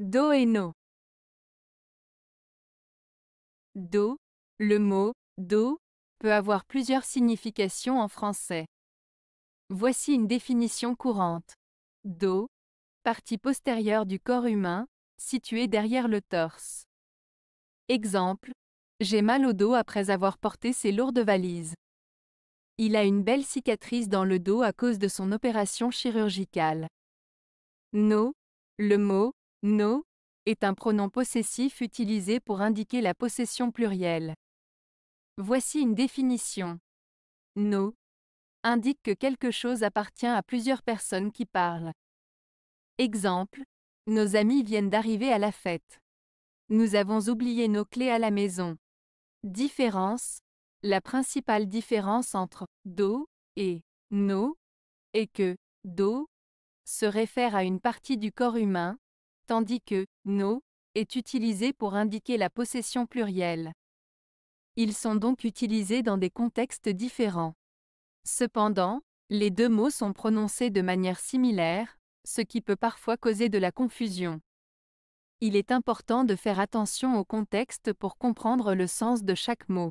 Do et no. Do, le mot do peut avoir plusieurs significations en français. Voici une définition courante. Do, partie postérieure du corps humain, située derrière le torse. Exemple, j'ai mal au dos après avoir porté ses lourdes valises. Il a une belle cicatrice dans le dos à cause de son opération chirurgicale. No, le mot, No est un pronom possessif utilisé pour indiquer la possession plurielle. Voici une définition. No indique que quelque chose appartient à plusieurs personnes qui parlent. Exemple, nos amis viennent d'arriver à la fête. Nous avons oublié nos clés à la maison. Différence, la principale différence entre do et no est que do se réfère à une partie du corps humain, tandis que no » est utilisé pour indiquer la possession plurielle. Ils sont donc utilisés dans des contextes différents. Cependant, les deux mots sont prononcés de manière similaire, ce qui peut parfois causer de la confusion. Il est important de faire attention au contexte pour comprendre le sens de chaque mot.